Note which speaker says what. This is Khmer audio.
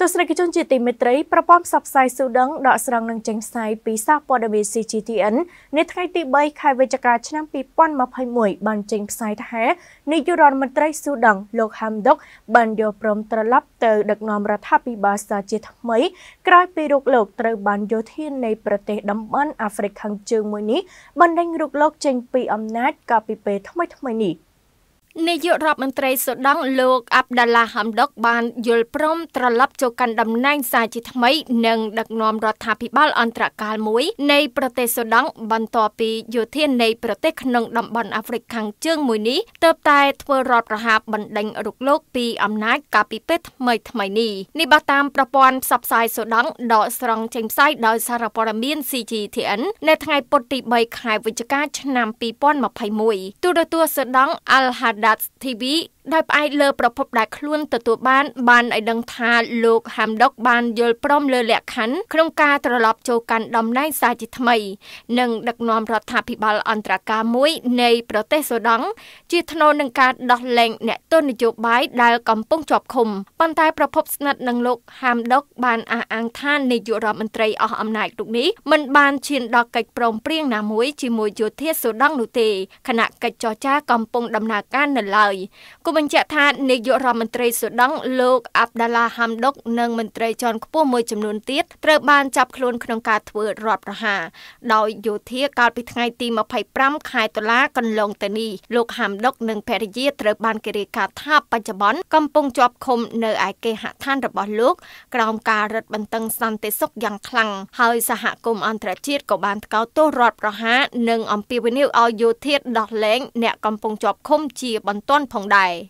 Speaker 1: ទស្សនិកជនជាទីមេត្រីប្រព័ន្ធផ្សព្វផ្សាយស៊ូដឹងដកស្រង់នឹងចេញផ្សាយពីសារព័ត៌មាន CGTN នាថ្ងៃទី3ខែវិច្ឆិកាឆ្នាំ2021បានចេញផ្សាយថានាយករដ្ឋមន្ត្រីស៊ូដឹងលោកហាំដុកបានយល់ព្រមត្រឡប់ទៅដឹកនាំរដ្ឋាភិបាលសាជាថ្មី ក្រោយពីរុកលោកត្រូវបានយោធានៃប្រទេសតំបន់អាហ្វ្រិកខាងជើងមួយនេះបណ្ដេញរុកលោកចេញពីអំណាចកាលពីពេលថ្មីៗនេះ
Speaker 2: នាយករដ្ឋមន្ត្រីសូដង់លោកអាប់ដាឡាហាំដុកបាន យល់ព្រមត្រឡប់ចូលកាន់តំណែងសាជាថ្មី និងដឹកនាំរដ្ឋាភិបាលអន្តរកាលមួយ នៃប្រទេសសូដង់បន្ទាប់ពីយោធានៃប្រទេសក្នុងតំបន់អាហ្វ្រិកខាងជើងមួយនេះទើបតែធ្វើរដ្ឋប្រហារបណ្ដេញរុកលោក ពីអំណាចកាលពីពេលថ្មីថ្មីនេះនេះបើតាមប្រព័ន្ធផ្សព្វផ្សាយសូដង់ដកស្រង់ចេញផ្សាយដោយសារព័ត៌មាន CGTN នៅថ្ងៃពុធទី3ខែវិច្ឆិកាឆ្នាំ2021ទូរទស្សន៍សូដង់ Al Hada that's TB ដោយផ្អែកលើប្រភពដែលខ្លួនទទួលបាន បានឲ្យដឹងថាលោកហាំដុកបានយល់ព្រម លើលក្ខខណ្ឌក្នុងការត្រឡប់ចូលកាន់តំណែងសាជាថ្មី និងដឹកនាំរដ្ឋាភិបាលអន្តរការមួយនៃប្រទេសសូដង់ជាថ្នូរនឹងការដោះលែង អ្នកទស្សនយោបាយដែលកំពុងជាប់ឃុំប៉ុន្តែប្រភពស្និទ្ធនឹងលោកហាំដុកបានអះអាងថានាយករដ្ឋមន្ត្រីអស់អំណាចរូបនេះមិនបានឈានដល់កិច្ចព្រមព្រៀងណាមួយជាមួយយោធាសូដង់នោះទេគណៈកិច្ចចរចាកំពុងដំណើរការនៅឡើយគុំបញ្ជាក់ថានាយករដ្ឋមន្ត្រីស៊ូដង់លោកអាប់ដាឡាហាំដុក និងមន្ត្រីជាន់ខ្ពស់មួយចំនួនទៀតត្រូវបានចាប់ខ្លួនក្នុងការធ្វើរដ្ឋប្រហារដោយយោធាកាលពីថ្ងៃទី25ខែតុលាកន្លងទៅនេះលោកហាំដុកនិងភរិយាត្រូវបានគេរាយការណ៍ថាបច្ចុប្បន្នកំពុងជាប់ឃុំនៅឯគេហដ្ឋានរបស់លោកក្រោមការរឹតបន្តឹងសន្តិសុខយ៉ាងខ្លាំងហើយសហគមន៍អន្តរជាតិក៏បានថ្កោលទោសរដ្ឋប្រហារនិងអំពាវនាវឲ្យយោធាដោះលែងអ្នកកំពុងជាប់ឃុំជាបន្ទាន់ផងដែរ